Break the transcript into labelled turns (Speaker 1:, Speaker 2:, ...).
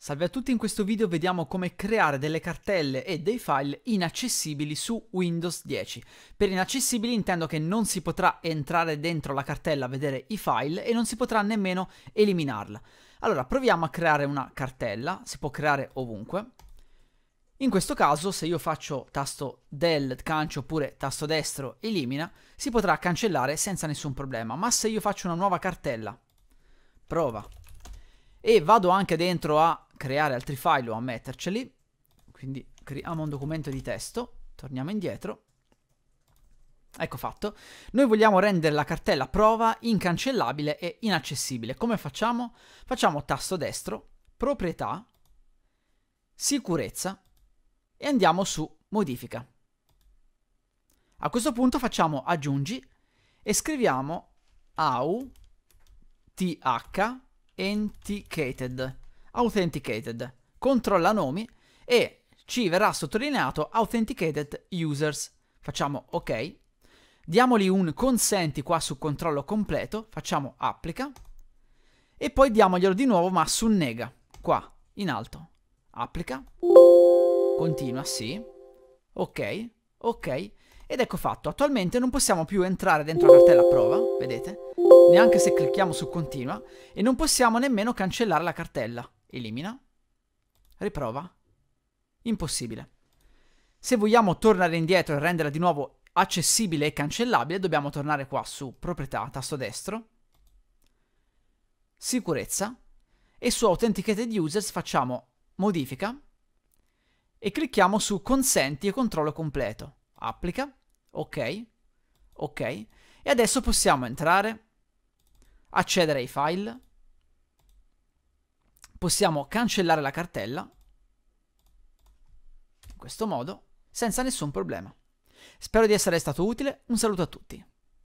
Speaker 1: Salve a tutti, in questo video vediamo come creare delle cartelle e dei file inaccessibili su Windows 10. Per inaccessibili intendo che non si potrà entrare dentro la cartella a vedere i file e non si potrà nemmeno eliminarla. Allora, proviamo a creare una cartella, si può creare ovunque. In questo caso, se io faccio tasto del cancio oppure tasto destro elimina, si potrà cancellare senza nessun problema. Ma se io faccio una nuova cartella, prova, e vado anche dentro a creare altri file o a metterceli. Quindi creiamo un documento di testo, torniamo indietro. Ecco fatto. Noi vogliamo rendere la cartella prova incancellabile e inaccessibile. Come facciamo? Facciamo tasto destro, proprietà, sicurezza e andiamo su modifica. A questo punto facciamo aggiungi e scriviamo au th authenticated Authenticated. Controlla nomi e ci verrà sottolineato Authenticated Users. Facciamo OK. Diamogli un consenti qua su controllo completo, facciamo applica e poi diamoglielo di nuovo ma su nega, qua in alto. Applica. Continua, sì. Ok, ok. Ed ecco fatto, attualmente non possiamo più entrare dentro la cartella prova, vedete? Neanche se clicchiamo su continua e non possiamo nemmeno cancellare la cartella. Elimina. Riprova. Impossibile. Se vogliamo tornare indietro e renderla di nuovo accessibile e cancellabile, dobbiamo tornare qua su proprietà, tasto destro, sicurezza, e su authenticated users facciamo modifica e clicchiamo su consenti e controllo completo. Applica, ok, ok. E adesso possiamo entrare, accedere ai file, possiamo cancellare la cartella in questo modo senza nessun problema. Spero di essere stato utile, un saluto a tutti.